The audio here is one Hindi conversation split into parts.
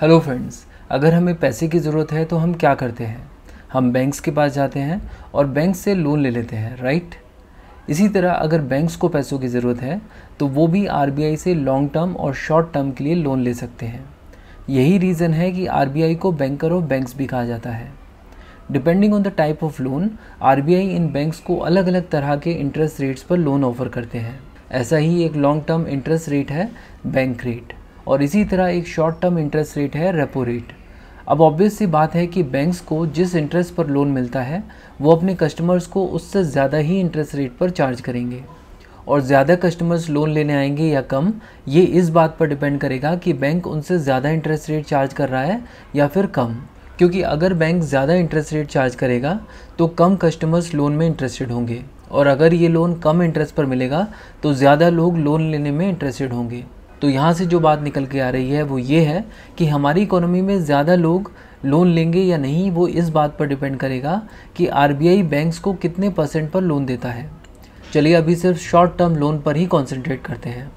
हेलो फ्रेंड्स अगर हमें पैसे की ज़रूरत है तो हम क्या करते हैं हम बैंक्स के पास जाते हैं और बैंक से लोन ले लेते हैं राइट इसी तरह अगर बैंक्स को पैसों की ज़रूरत है तो वो भी आर से लॉन्ग टर्म और शॉर्ट टर्म के लिए लोन ले सकते हैं यही रीज़न है कि आर को बैंकर ऑफ बैंक्स भी कहा जाता है depending on the type of loan R इन बैंक्स को अलग अलग तरह के इंटरेस्ट रेट्स पर लोन ऑफर करते हैं ऐसा ही एक लॉन्ग टर्म इंटरेस्ट रेट है बैंक रेट और इसी तरह एक शॉर्ट टर्म इंटरेस्ट रेट है रेपो रेट अब ऑब्वियस सी बात है कि बैंक्स को जिस इंटरेस्ट पर लोन मिलता है वो अपने कस्टमर्स को उससे ज़्यादा ही इंटरेस्ट रेट पर चार्ज करेंगे और ज़्यादा कस्टमर्स लोन लेने आएंगे या कम ये इस बात पर डिपेंड करेगा कि बैंक उनसे ज़्यादा इंटरेस्ट रेट चार्ज कर रहा है या फिर कम क्योंकि अगर बैंक ज़्यादा इंटरेस्ट रेट चार्ज करेगा तो कम कस्टमर्स लोन में इंटरेस्टेड होंगे और अगर ये लोन कम इंटरेस्ट पर मिलेगा तो ज़्यादा लोग लोन लेने में इंटरेस्टेड होंगे तो यहाँ से जो बात निकल के आ रही है वो ये है कि हमारी इकोनॉमी में ज़्यादा लोग लोन लेंगे या नहीं वो इस बात पर डिपेंड करेगा कि आर बैंक्स को कितने परसेंट पर लोन देता है चलिए अभी सिर्फ शॉर्ट टर्म लोन पर ही कॉन्सेंट्रेट करते हैं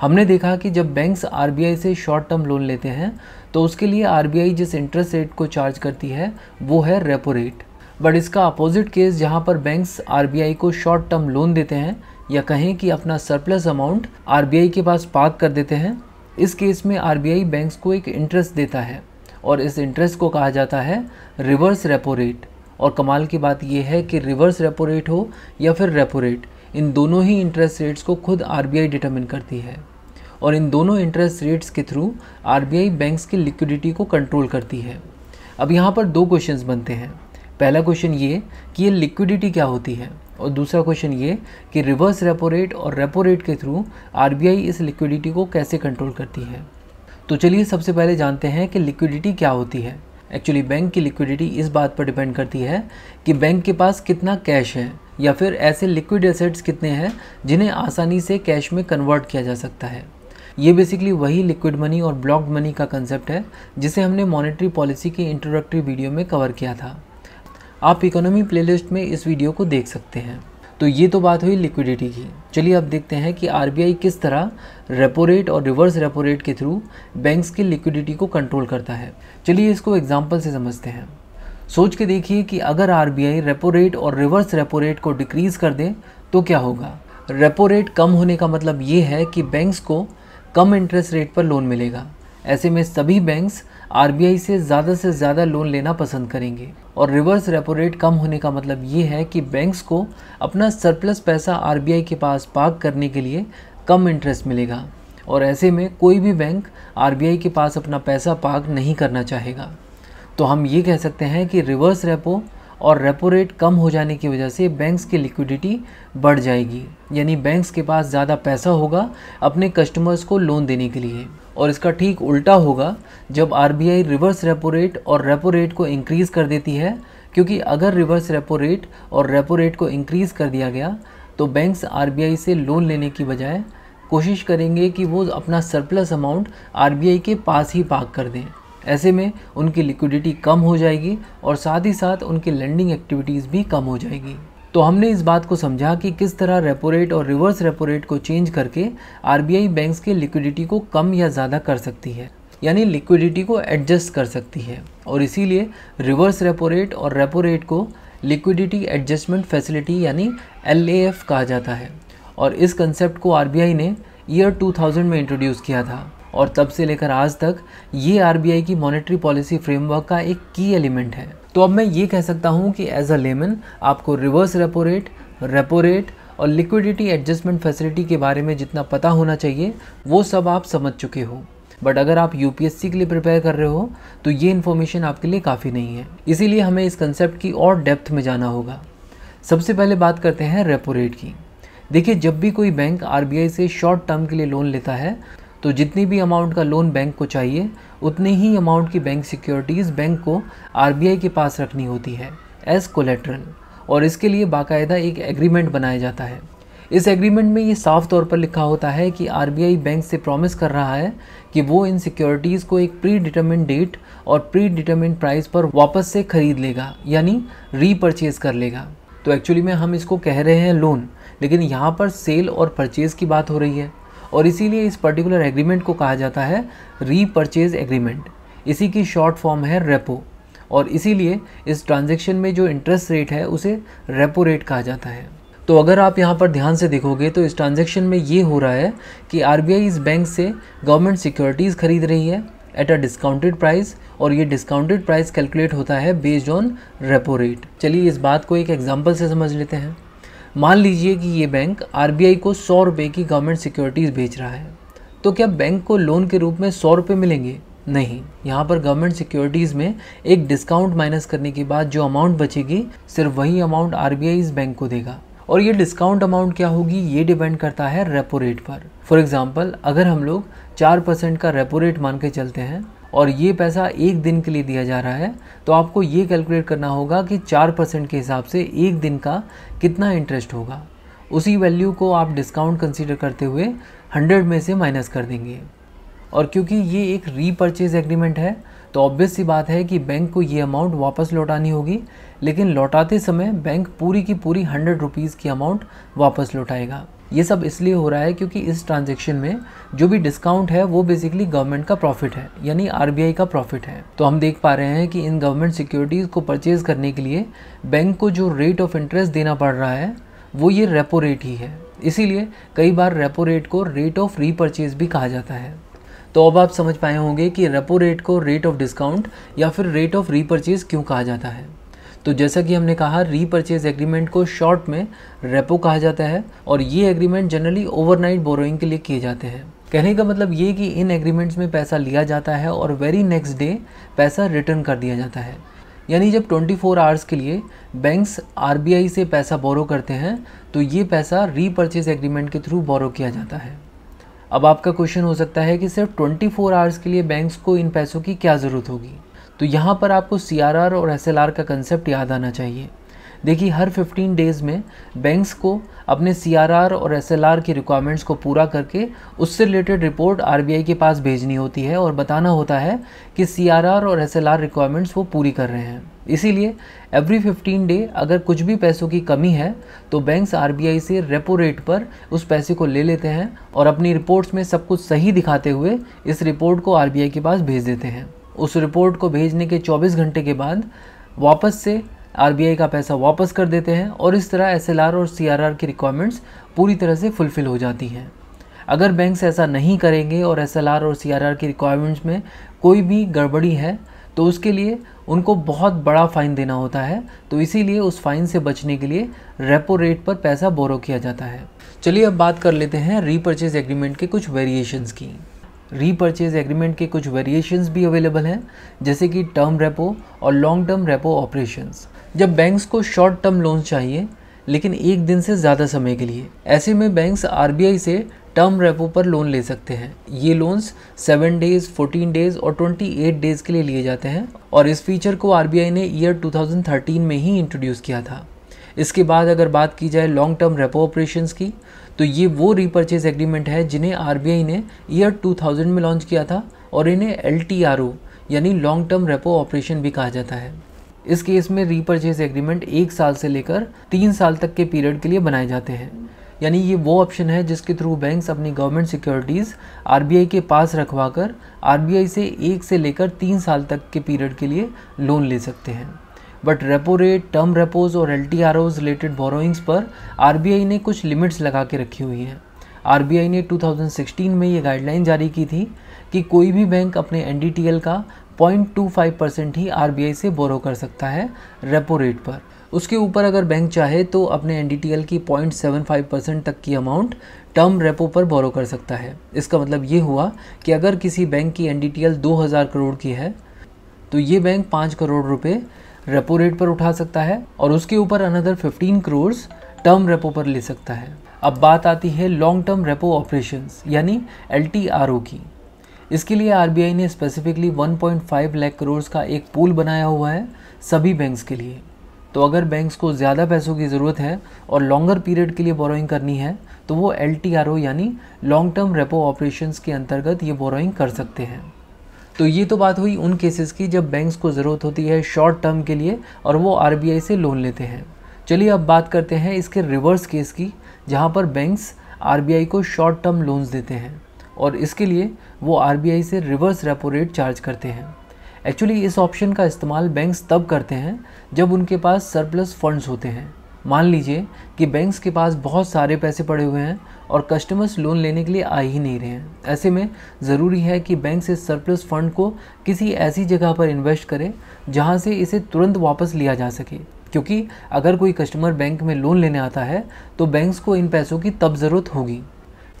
हमने देखा कि जब बैंक्स आर से शॉर्ट टर्म लोन लेते हैं तो उसके लिए आर जिस इंटरेस्ट रेट को चार्ज करती है वो है रेपो रेट बट इसका अपोजिट केस जहाँ पर बैंक्स आर को शॉर्ट टर्म लोन देते हैं या कहें कि अपना सरप्लस अमाउंट आर के पास पार्क कर देते हैं इस केस में आर बैंक्स को एक इंटरेस्ट देता है और इस इंटरेस्ट को कहा जाता है रिवर्स रेपो रेट और कमाल की बात यह है कि रिवर्स रेपो रेट हो या फिर रेपो रेट इन दोनों ही इंटरेस्ट रेट्स को खुद आर बी करती है और इन दोनों इंटरेस्ट रेट्स के थ्रू आर आई बैंक्स की लिक्विडिटी को कंट्रोल करती है अब यहाँ पर दो क्वेश्चंस बनते हैं पहला क्वेश्चन ये कि ये लिक्विडिटी क्या होती है और दूसरा क्वेश्चन ये कि रिवर्स रेपो रेट और रेपो रेट के थ्रू आरबीआई इस लिक्विडिटी को कैसे कंट्रोल करती है तो चलिए सबसे पहले जानते हैं कि लिक्विडिटी क्या होती है एक्चुअली बैंक की लिक्विडिटी इस बात पर डिपेंड करती है कि बैंक के पास कितना कैश है या फिर ऐसे लिक्विड एसेट्स कितने हैं जिन्हें आसानी से कैश में कन्वर्ट किया जा सकता है ये बेसिकली वही लिक्विड मनी और ब्लॉक्ड मनी का कंसेप्ट है जिसे हमने मॉनेटरी पॉलिसी की इंट्रोडक्टरी वीडियो में कवर किया था आप इकोनॉमी प्लेलिस्ट में इस वीडियो को देख सकते हैं तो ये तो बात हुई लिक्विडिटी की चलिए अब देखते हैं कि आर किस तरह रेपो रेट और रिवर्स रेपो रेट के थ्रू बैंक्स की लिक्विडिटी को कंट्रोल करता है चलिए इसको एग्जाम्पल से समझते हैं सोच के देखिए कि अगर आर रेपो रेट और रिवर्स रेपो रेट को डिक्रीज़ कर दें तो क्या होगा रेपो रेट कम होने का मतलब ये है कि बैंक्स को कम इंटरेस्ट रेट पर लोन मिलेगा ऐसे में सभी बैंक्स आर से ज़्यादा से ज़्यादा लोन लेना पसंद करेंगे और रिवर्स रेपो रेट कम होने का मतलब ये है कि बैंक्स को अपना सरप्लस पैसा आर के पास पार्क करने के लिए कम इंटरेस्ट मिलेगा और ऐसे में कोई भी बैंक आर के पास अपना पैसा पार्क नहीं करना चाहेगा तो हम ये कह सकते हैं कि रिवर्स रेपो और रेपो रेट कम हो जाने की वजह से बैंक्स की लिक्विडिटी बढ़ जाएगी यानी बैंक्स के पास ज़्यादा पैसा होगा अपने कस्टमर्स को लोन देने के लिए और इसका ठीक उल्टा होगा जब आर रिवर्स रेपो रेट और रेपो रेट को इंक्रीज़ कर देती है क्योंकि अगर रिवर्स रेपो रेट और रेपो रेट को इंक्रीज़ कर दिया गया तो बैंक्स आर से लोन लेने की बजाय कोशिश करेंगे कि वो अपना सरप्लस अमाउंट आर के पास ही पार्क कर दें ऐसे में उनकी लिक्विडिटी कम हो जाएगी और साथ ही साथ उनकी लैंडिंग एक्टिविटीज़ भी कम हो जाएगी तो हमने इस बात को समझा कि किस तरह रेपो रेट और रिवर्स रेपो रेट को चेंज करके आर बी के लिक्विडिटी को कम या ज़्यादा कर सकती है यानी लिक्विडिटी को एडजस्ट कर सकती है और इसीलिए रिवर्स रेपो रेट और रेपो रेट को लिक्विडिटी एडजस्टमेंट फैसिलिटी यानी एल कहा जाता है और इस कंसेप्ट को आर ने ईयर 2000 में इंट्रोड्यूस किया था और तब से लेकर आज तक ये आर की मॉनेटरी पॉलिसी फ्रेमवर्क का एक की एलिमेंट है तो अब मैं ये कह सकता हूँ कि एज अ लेमन आपको reverse repo rate repo rate और लिक्विडिटी एडजस्टमेंट फैसिलिटी के बारे में जितना पता होना चाहिए वो सब आप समझ चुके हो बट अगर आप यू के लिए प्रिपेयर कर रहे हो तो ये इन्फॉर्मेशन आपके लिए काफ़ी नहीं है इसीलिए हमें इस कंसेप्ट की और डेप्थ में जाना होगा सबसे पहले बात करते हैं रेपो रेट की देखिए जब भी कोई बैंक आर से शॉर्ट टर्म के लिए लोन लेता है तो जितनी भी अमाउंट का लोन बैंक को चाहिए उतनी ही अमाउंट की बैंक सिक्योरिटीज़ बैंक को आर के पास रखनी होती है एज कोलेट्रल और इसके लिए बाकायदा एक एग्रीमेंट बनाया जाता है इस एग्रीमेंट में ये साफ तौर पर लिखा होता है कि आर बैंक से प्रॉमिस कर रहा है कि वो इन सिक्योरिटीज़ को एक प्री डिटर्मिन डेट और प्री डिटर्मिन प्राइस पर वापस से खरीद लेगा यानी रीपरचेज कर लेगा तो एक्चुअली में हम इसको कह रहे हैं लोन लेकिन यहाँ पर सेल और परचेज़ की बात हो रही है और इसीलिए इस पर्टिकुलर एग्रीमेंट को कहा जाता है रीपरचेज एग्रीमेंट इसी की शॉर्ट फॉर्म है रेपो और इसीलिए इस ट्रांजेक्शन में जो इंटरेस्ट रेट है उसे रेपो रेट कहा जाता है तो अगर आप यहाँ पर ध्यान से देखोगे तो इस ट्रांजेक्शन में ये हो रहा है कि आर इस बैंक से गवर्नमेंट सिक्योरिटीज़ खरीद रही है एट अ डिस्काउंटेड प्राइस और ये डिस्काउंटेड प्राइस कैलकुलेट होता है बेस्ड ऑन रेपो रेट चलिए इस बात को एक एग्जाम्पल से समझ लेते हैं मान लीजिए कि ये बैंक आर को सौ रुपये की गवर्नमेंट सिक्योरिटीज़ बेच रहा है तो क्या बैंक को लोन के रूप में सौ रुपये मिलेंगे नहीं यहाँ पर गवर्नमेंट सिक्योरिटीज़ में एक डिस्काउंट माइनस करने के बाद जो अमाउंट बचेगी सिर्फ वही अमाउंट आर इस बैंक को देगा और ये डिस्काउंट अमाउंट क्या होगी ये डिपेंड करता है रेपो रेट पर फॉर एग्ज़ाम्पल अगर हम लोग चार परसेंट का रेपो रेट मान के चलते हैं और ये पैसा एक दिन के लिए दिया जा रहा है तो आपको ये कैलकुलेट करना होगा कि चार परसेंट के हिसाब से एक दिन का कितना इंटरेस्ट होगा उसी वैल्यू को आप डिस्काउंट कंसीडर करते हुए हंड्रेड में से माइनस कर देंगे और क्योंकि ये एक रीपर्चेज एग्रीमेंट है तो ऑब्वियस सी बात है कि बैंक को ये अमाउंट वापस लौटानी होगी लेकिन लौटाते समय बैंक पूरी की पूरी हंड्रेड रुपीज़ की अमाउंट वापस लौटाएगा ये सब इसलिए हो रहा है क्योंकि इस ट्रांजेक्शन में जो भी डिस्काउंट है वो बेसिकली गवर्नमेंट का प्रॉफिट है यानी आर का प्रॉफिट है तो हम देख पा रहे हैं कि इन गवर्नमेंट सिक्योरिटीज़ को परचेज़ करने के लिए बैंक को जो रेट ऑफ इंटरेस्ट देना पड़ रहा है वो ये रेपो रेट ही है इसीलिए कई बार रेपो रेट को रेट ऑफ रीपरचेज भी कहा जाता है तो अब आप समझ पाए होंगे कि रेपो रेट को रेट ऑफ डिस्काउंट या फिर रेट ऑफ रीपरचेज क्यों कहा जाता है तो जैसा कि हमने कहा रीपरचेज एग्रीमेंट को शॉर्ट में रेपो कहा जाता है और ये एग्रीमेंट जनरली ओवरनाइट बोरोइंग के लिए किए जाते हैं कहने का मतलब ये कि इन एग्रीमेंट्स में पैसा लिया जाता है और वेरी नेक्स्ट डे पैसा रिटर्न कर दिया जाता है यानी जब 24 फोर आवर्स के लिए बैंक्स आर से पैसा बोरो करते हैं तो ये पैसा रीपरचेज एग्रीमेंट के थ्रू बोरो किया जाता है अब आपका क्वेश्चन हो सकता है कि सिर्फ 24 फोर आवर्स के लिए बैंक्स को इन पैसों की क्या ज़रूरत होगी तो यहाँ पर आपको सी और एस का कंसेप्ट याद आना चाहिए देखिए हर 15 डेज़ में बैंक्स को अपने सी और एस की रिक्वायरमेंट्स को पूरा करके उससे रिलेटेड रिपोर्ट आर के पास भेजनी होती है और बताना होता है कि सी और एस रिक्वायरमेंट्स वो पूरी कर रहे हैं इसीलिए एवरी 15 डे अगर कुछ भी पैसों की कमी है तो बैंक्स आर से रेपो रेट पर उस पैसे को ले लेते हैं और अपनी रिपोर्ट्स में सब कुछ सही दिखाते हुए इस रिपोर्ट को आर के पास भेज देते हैं उस रिपोर्ट को भेजने के 24 घंटे के बाद वापस से आर का पैसा वापस कर देते हैं और इस तरह एस और सी की रिक्वायरमेंट्स पूरी तरह से फुलफ़िल हो जाती हैं अगर बैंक्स ऐसा नहीं करेंगे और एस और सी की रिक्वायरमेंट्स में कोई भी गड़बड़ी है तो उसके लिए उनको बहुत बड़ा फ़ाइन देना होता है तो इसीलिए उस फाइन से बचने के लिए रेपो रेट पर पैसा बोरो किया जाता है चलिए अब बात कर लेते हैं रीपर्चेज एग्रीमेंट के कुछ वेरिएशंस की रीपर्चेज एग्रीमेंट के कुछ वेरिएशंस भी अवेलेबल हैं जैसे कि टर्म रेपो और लॉन्ग टर्म रेपो ऑपरेशंस जब बैंक्स को शॉर्ट टर्म लोन्स चाहिए लेकिन एक दिन से ज़्यादा समय के लिए ऐसे में बैंक्स आर से टर्म रेपो पर लोन ले सकते हैं ये loans seven days fourteen days और ट्वेंटी एट डेज के लिए लिए जाते हैं और इस फीचर को आर ने ईयर थर्टीन में ही इंट्रोड्यूस किया था इसके बाद अगर बात की जाए लॉन्ग टर्म रेपो ऑपरेशंस की तो ये वो रीपर्चेज एग्रीमेंट है जिन्हें आर ने ईयर 2000 में लॉन्च किया था और इन्हें एल यानी लॉन्ग टर्म रेपो ऑपरेशन भी कहा जाता है इस केस में रीपरचेज एग्रीमेंट एक साल से लेकर तीन साल तक के पीरियड के लिए बनाए जाते हैं यानी ये वो ऑप्शन है जिसके थ्रू बैंक्स अपनी गवर्नमेंट सिक्योरिटीज़ आरबीआई के पास रखवा कर आरबीआई से एक से लेकर तीन साल तक के पीरियड के लिए लोन ले सकते हैं but repo rate term repos और एल टी रिलेटेड बोरोइंग्स पर आर ने कुछ लिमिट्स लगा के रखी हुई हैं आर ने सिक्सटीन में ये गाइडलाइन जारी की थी कि कोई भी बैंक अपने एन का 0.25 परसेंट ही आर से बोरो कर सकता है रेपो रेट पर उसके ऊपर अगर बैंक चाहे तो अपने एन की 0.75 परसेंट तक की अमाउंट टर्म रेपो पर बोरो कर सकता है इसका मतलब ये हुआ कि अगर किसी बैंक की एन 2000 करोड़ की है तो ये बैंक 5 करोड़ रुपए रेपो रेट पर उठा सकता है और उसके ऊपर अनदर 15 करोड़ टर्म रेपो पर ले सकता है अब बात आती है लॉन्ग टर्म रेपो ऑपरेशन यानी एल की इसके लिए आर ने स्पेसिफिकली 1.5 लाख करोड़ का एक पूल बनाया हुआ है सभी बैंक्स के लिए तो अगर बैंक्स को ज़्यादा पैसों की ज़रूरत है और लॉन्गर पीरियड के लिए बोरोइंग करनी है तो वो एल यानी लॉन्ग टर्म रेपो ऑपरेशंस के अंतर्गत ये बोरोइंग कर सकते हैं तो ये तो बात हुई उन केसेस की जब बैंक्स को ज़रूरत होती है शॉर्ट टर्म के लिए और वो आर से लोन लेते हैं चलिए अब बात करते हैं इसके रिवर्स केस की जहाँ पर बैंक्स आर को शॉर्ट टर्म लोन्स देते हैं और इसके लिए वो आर से रिवर्स रेपो रेट चार्ज करते हैं एक्चुअली इस ऑप्शन का इस्तेमाल बैंक्स तब करते हैं जब उनके पास सरप्लस फंड्स होते हैं मान लीजिए कि बैंक्स के पास बहुत सारे पैसे पड़े हुए हैं और कस्टमर्स लोन लेने के लिए आ ही नहीं रहे हैं ऐसे में ज़रूरी है कि बैंक से सरप्लस फंड को किसी ऐसी जगह पर इन्वेस्ट करें जहाँ से इसे तुरंत वापस लिया जा सके क्योंकि अगर कोई कस्टमर बैंक में लोन लेने आता है तो बैंक्स को इन पैसों की तब ज़रूरत होगी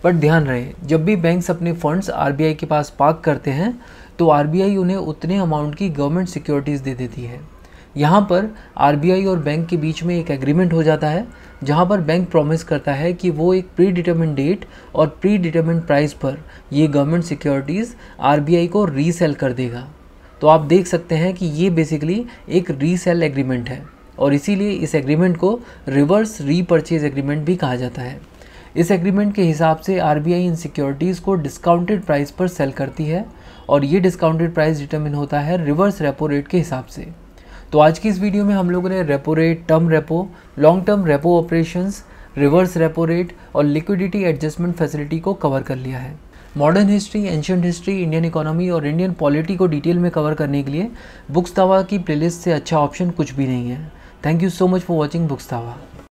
पर ध्यान रहे जब भी बैंक्स अपने फंड्स आर के पास पार्क करते हैं तो आर उन्हें उतने अमाउंट की गवर्नमेंट सिक्योरिटीज़ दे देती है यहाँ पर आर और बैंक के बीच में एक एग्रीमेंट हो जाता है जहाँ पर बैंक प्रॉमिस करता है कि वो एक प्री डिटर्मिन डेट और प्री डिटर्मिन प्राइस पर ये गवर्नमेंट सिक्योरिटीज़ आर को रीसेल कर देगा तो आप देख सकते हैं कि ये बेसिकली एक रीसेल एग्रीमेंट है और इसीलिए इस एग्रीमेंट को रिवर्स रीपरचेज एग्रीमेंट भी कहा जाता है इस एग्रीमेंट के हिसाब से आर इन सिक्योरिटीज़ को डिस्काउंटेड प्राइस पर सेल करती है और ये डिस्काउंटेड प्राइस डिटर्मिन होता है रिवर्स रेपो रेट के हिसाब से तो आज की इस वीडियो में हम लोगों ने repo rate term repo long term repo operations reverse repo rate और लिक्विडिटी एडजस्टमेंट फैसिलिटी को कवर कर लिया है modern history ancient history Indian economy और इंडियन पॉलिटी को डिटेल में कवर करने के लिए बुक्स तावा की प्लेलिस्ट से अच्छा ऑप्शन कुछ भी नहीं है thank you so much for watching books तावा